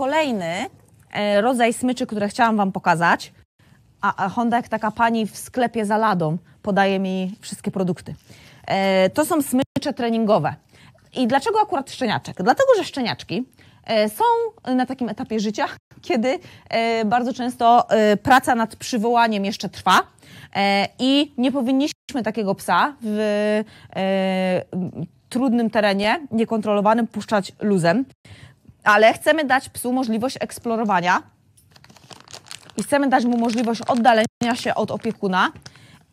Kolejny e, rodzaj smyczy, które chciałam Wam pokazać, a Honda jak taka pani w sklepie za ladą podaje mi wszystkie produkty. E, to są smycze treningowe. I dlaczego akurat szczeniaczek? Dlatego, że szczeniaczki e, są na takim etapie życia, kiedy bardzo często praca nad przywołaniem jeszcze trwa i nie powinniśmy takiego psa w trudnym terenie, niekontrolowanym puszczać luzem ale chcemy dać psu możliwość eksplorowania i chcemy dać mu możliwość oddalenia się od opiekuna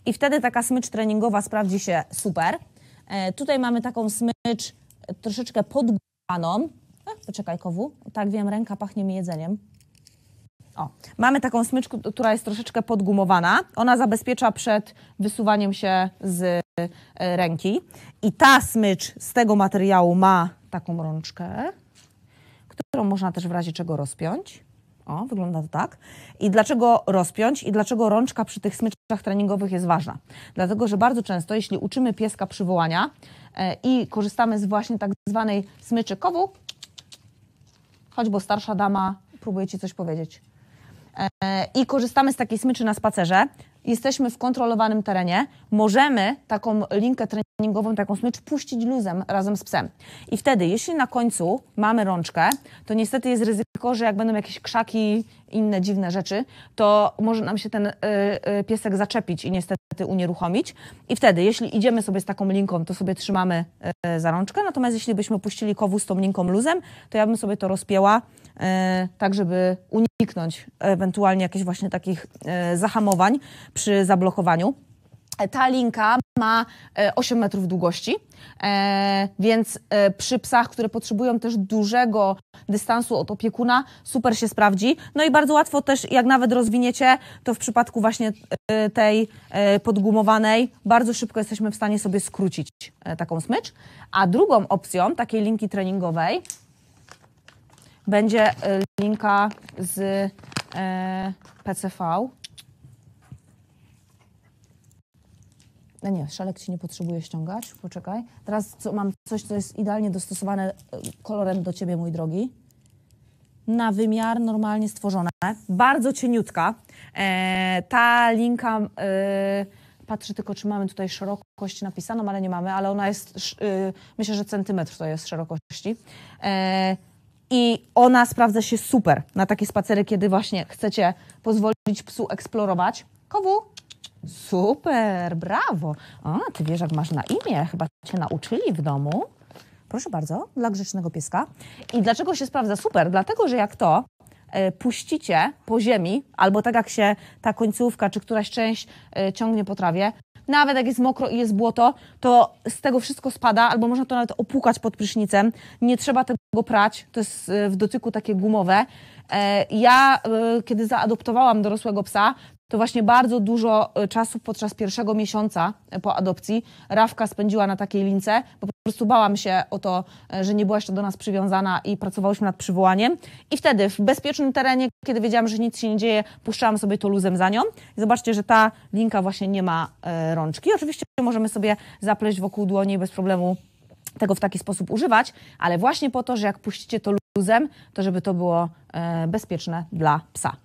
i wtedy taka smycz treningowa sprawdzi się super. E, tutaj mamy taką smycz e, troszeczkę podgumowaną. E, poczekaj, kowu. Tak, wiem, ręka pachnie mi jedzeniem. O, mamy taką smycz, która jest troszeczkę podgumowana. Ona zabezpiecza przed wysuwaniem się z ręki. I ta smycz z tego materiału ma taką rączkę którą można też w razie czego rozpiąć. O, wygląda to tak. I dlaczego rozpiąć i dlaczego rączka przy tych smyczach treningowych jest ważna? Dlatego, że bardzo często, jeśli uczymy pieska przywołania e, i korzystamy z właśnie tak zwanej smyczy kowu, choć bo starsza dama próbuje ci coś powiedzieć. E, I korzystamy z takiej smyczy na spacerze, jesteśmy w kontrolowanym terenie, możemy taką linkę treningową, taką smycz puścić luzem razem z psem. I wtedy, jeśli na końcu mamy rączkę, to niestety jest ryzyko, że jak będą jakieś krzaki, inne dziwne rzeczy, to może nam się ten y, y, piesek zaczepić i niestety unieruchomić. I wtedy, jeśli idziemy sobie z taką linką, to sobie trzymamy y, za rączkę, natomiast jeśli byśmy puścili kowu z tą linką luzem, to ja bym sobie to rozpięła y, tak, żeby unieruchomić uniknąć ewentualnie jakichś właśnie takich e, zahamowań przy zablokowaniu. Ta linka ma 8 e, metrów długości, e, więc przy psach, które potrzebują też dużego dystansu od opiekuna, super się sprawdzi. No i bardzo łatwo też, jak nawet rozwiniecie, to w przypadku właśnie tej podgumowanej, bardzo szybko jesteśmy w stanie sobie skrócić taką smycz. A drugą opcją takiej linki treningowej będzie y, linka z y, PCV. No nie, szalek ci nie potrzebuje ściągać, poczekaj. Teraz co, mam coś, co jest idealnie dostosowane y, kolorem do ciebie, mój drogi. Na wymiar normalnie stworzone. Bardzo cieniutka. E, ta linka, e, patrzę tylko, czy mamy tutaj szerokość napisaną, ale nie mamy, ale ona jest, e, myślę, że centymetr to jest szerokości. E, i ona sprawdza się super na takie spacery, kiedy właśnie chcecie pozwolić psu eksplorować. Kowu, super, brawo. A, ty wiesz, jak masz na imię, chyba cię nauczyli w domu. Proszę bardzo, dla grzecznego pieska. I dlaczego się sprawdza super? Dlatego, że jak to e, puścicie po ziemi, albo tak jak się ta końcówka czy któraś część e, ciągnie po trawie, nawet jak jest mokro i jest błoto, to z tego wszystko spada, albo można to nawet opłukać pod prysznicem. Nie trzeba tego prać, to jest e, w dotyku takie gumowe. E, ja, e, kiedy zaadoptowałam dorosłego psa, to właśnie bardzo dużo e, czasu podczas pierwszego miesiąca e, po adopcji Rawka spędziła na takiej lince, bo po prostu bałam się o to, e, że nie była jeszcze do nas przywiązana i pracowałyśmy nad przywołaniem. I wtedy w bezpiecznym terenie, kiedy wiedziałam, że nic się nie dzieje, puszczałam sobie to luzem za nią. I zobaczcie, że ta linka właśnie nie ma rączki. Oczywiście możemy sobie zapleść wokół dłoni bez problemu tego w taki sposób używać, ale właśnie po to, że jak puścicie to luzem, to żeby to było bezpieczne dla psa.